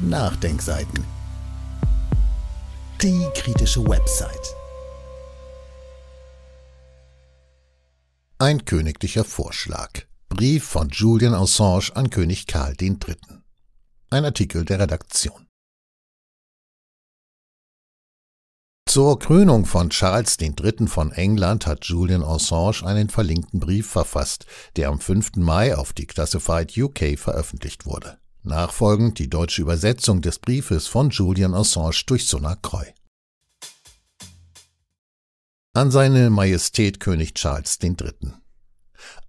Nachdenkseiten. Die kritische Website. Ein königlicher Vorschlag. Brief von Julian Assange an König Karl III. Ein Artikel der Redaktion. Zur Krönung von Charles III. von England hat Julian Assange einen verlinkten Brief verfasst, der am 5. Mai auf die Classified UK veröffentlicht wurde. Nachfolgend die deutsche Übersetzung des Briefes von Julian Assange durch Sona Croy. An seine Majestät König Charles III.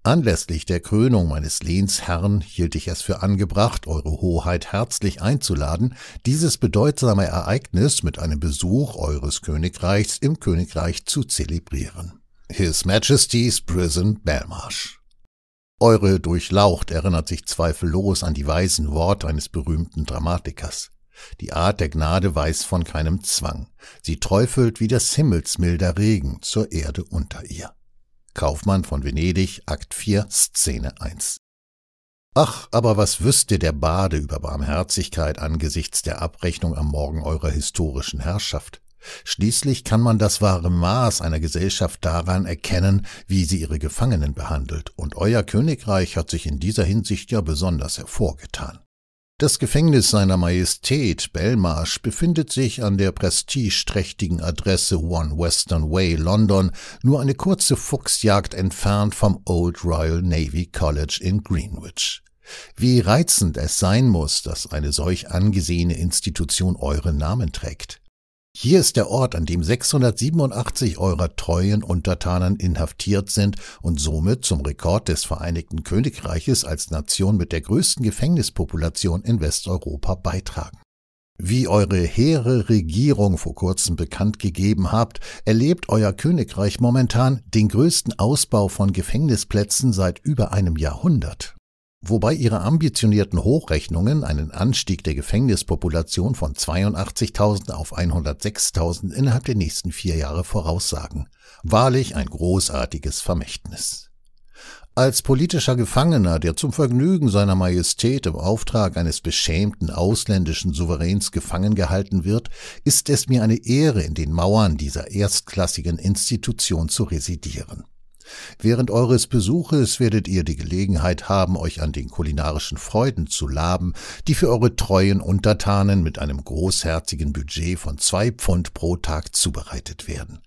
Anlässlich der Krönung meines Lehnsherrn hielt ich es für angebracht, Eure Hoheit herzlich einzuladen, dieses bedeutsame Ereignis mit einem Besuch Eures Königreichs im Königreich zu zelebrieren. His Majesty's Prison Belmarsh. Eure Durchlaucht erinnert sich zweifellos an die weisen Worte eines berühmten Dramatikers. Die Art der Gnade weiß von keinem Zwang. Sie träufelt wie das himmelsmilder Regen zur Erde unter ihr. Kaufmann von Venedig, Akt 4, Szene 1. Ach, aber was wüsste der Bade über Barmherzigkeit angesichts der Abrechnung am Morgen eurer historischen Herrschaft? Schließlich kann man das wahre Maß einer Gesellschaft daran erkennen, wie sie ihre Gefangenen behandelt, und euer Königreich hat sich in dieser Hinsicht ja besonders hervorgetan. Das Gefängnis seiner Majestät Belmarsh befindet sich an der prestigeträchtigen Adresse One Western Way, London, nur eine kurze Fuchsjagd entfernt vom Old Royal Navy College in Greenwich. Wie reizend es sein muss, dass eine solch angesehene Institution euren Namen trägt. Hier ist der Ort, an dem 687 eurer treuen Untertanen inhaftiert sind und somit zum Rekord des Vereinigten Königreiches als Nation mit der größten Gefängnispopulation in Westeuropa beitragen. Wie eure hehre Regierung vor kurzem bekannt gegeben habt, erlebt euer Königreich momentan den größten Ausbau von Gefängnisplätzen seit über einem Jahrhundert wobei ihre ambitionierten Hochrechnungen einen Anstieg der Gefängnispopulation von 82.000 auf 106.000 innerhalb der nächsten vier Jahre voraussagen. Wahrlich ein großartiges Vermächtnis. Als politischer Gefangener, der zum Vergnügen seiner Majestät im Auftrag eines beschämten ausländischen Souveräns gefangen gehalten wird, ist es mir eine Ehre, in den Mauern dieser erstklassigen Institution zu residieren. Während eures Besuches werdet ihr die Gelegenheit haben, euch an den kulinarischen Freuden zu laben, die für eure treuen Untertanen mit einem großherzigen Budget von zwei Pfund pro Tag zubereitet werden.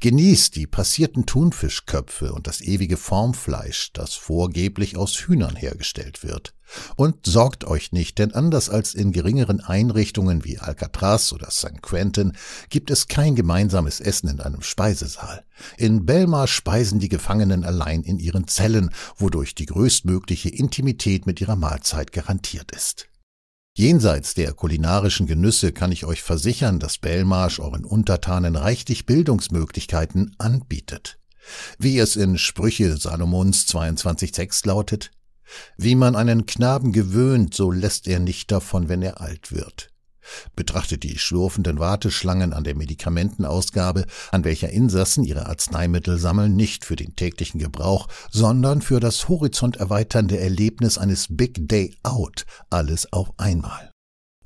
Genießt die passierten Thunfischköpfe und das ewige Formfleisch, das vorgeblich aus Hühnern hergestellt wird. Und sorgt euch nicht, denn anders als in geringeren Einrichtungen wie Alcatraz oder St. Quentin gibt es kein gemeinsames Essen in einem Speisesaal. In Belmar speisen die Gefangenen allein in ihren Zellen, wodurch die größtmögliche Intimität mit ihrer Mahlzeit garantiert ist. Jenseits der kulinarischen Genüsse kann ich euch versichern, dass Bellmarsch euren Untertanen reichlich Bildungsmöglichkeiten anbietet. Wie es in Sprüche Salomons 22.6 lautet, wie man einen Knaben gewöhnt, so lässt er nicht davon, wenn er alt wird betrachtet die schlurfenden Warteschlangen an der Medikamentenausgabe, an welcher Insassen ihre Arzneimittel sammeln, nicht für den täglichen Gebrauch, sondern für das horizonterweiternde Erlebnis eines Big Day Out, alles auf einmal.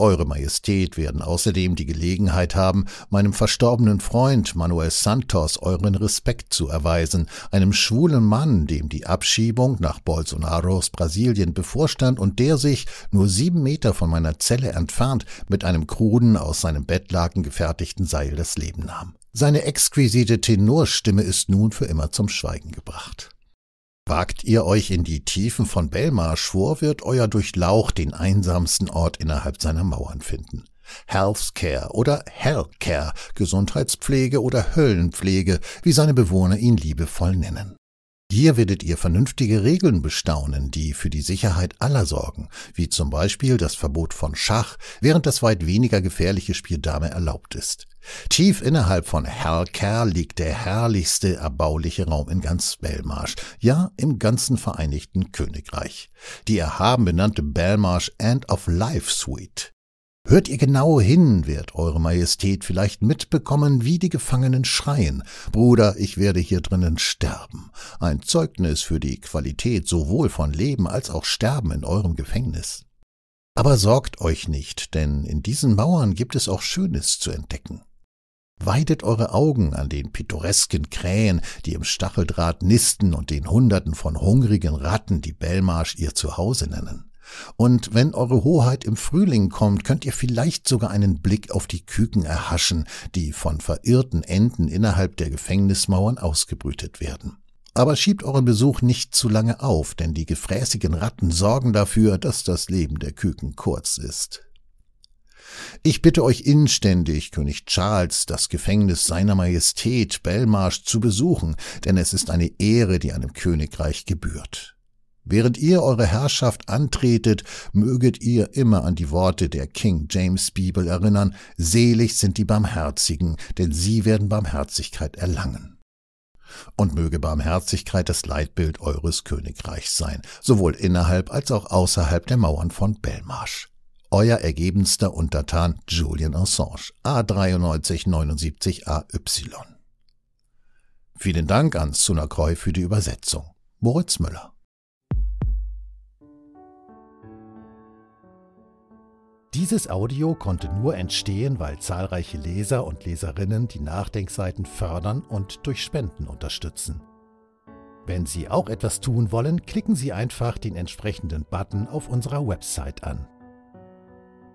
Eure Majestät werden außerdem die Gelegenheit haben, meinem verstorbenen Freund Manuel Santos euren Respekt zu erweisen, einem schwulen Mann, dem die Abschiebung nach Bolsonaros Brasilien bevorstand und der sich, nur sieben Meter von meiner Zelle entfernt, mit einem kruden, aus seinem Bettlaken gefertigten Seil das Leben nahm. Seine exquisite Tenorstimme ist nun für immer zum Schweigen gebracht. Wagt ihr euch in die Tiefen von Belmarsh vor, wird euer Durchlauch den einsamsten Ort innerhalb seiner Mauern finden. Healthcare oder Hellcare, Gesundheitspflege oder Höllenpflege, wie seine Bewohner ihn liebevoll nennen. Hier werdet ihr vernünftige Regeln bestaunen, die für die Sicherheit aller sorgen, wie zum Beispiel das Verbot von Schach, während das weit weniger gefährliche Spiel Dame erlaubt ist. Tief innerhalb von Herker liegt der herrlichste erbauliche Raum in ganz Belmarsh, ja im ganzen Vereinigten Königreich. Die erhaben benannte Belmarsh End of Life Suite. Hört ihr genau hin, wird Eure Majestät vielleicht mitbekommen, wie die Gefangenen schreien. Bruder, ich werde hier drinnen sterben. Ein Zeugnis für die Qualität sowohl von Leben als auch Sterben in eurem Gefängnis. Aber sorgt euch nicht, denn in diesen Mauern gibt es auch Schönes zu entdecken. Weidet eure Augen an den pittoresken Krähen, die im Stacheldraht nisten und den Hunderten von hungrigen Ratten, die Bellmarsch ihr Zuhause nennen. Und wenn eure Hoheit im Frühling kommt, könnt ihr vielleicht sogar einen Blick auf die Küken erhaschen, die von verirrten Enten innerhalb der Gefängnismauern ausgebrütet werden. Aber schiebt euren Besuch nicht zu lange auf, denn die gefräßigen Ratten sorgen dafür, dass das Leben der Küken kurz ist. Ich bitte euch inständig, König Charles, das Gefängnis seiner Majestät Belmarsh zu besuchen, denn es ist eine Ehre, die einem Königreich gebührt. Während ihr eure Herrschaft antretet, möget ihr immer an die Worte der King James Bibel erinnern, selig sind die Barmherzigen, denn sie werden Barmherzigkeit erlangen. Und möge Barmherzigkeit das Leitbild eures Königreichs sein, sowohl innerhalb als auch außerhalb der Mauern von Belmarsh euer ergebenster Untertan Julian Assange, A9379AY. Vielen Dank an Sunakroy für die Übersetzung. Moritz Müller. Dieses Audio konnte nur entstehen, weil zahlreiche Leser und Leserinnen die Nachdenkseiten fördern und durch Spenden unterstützen. Wenn Sie auch etwas tun wollen, klicken Sie einfach den entsprechenden Button auf unserer Website an.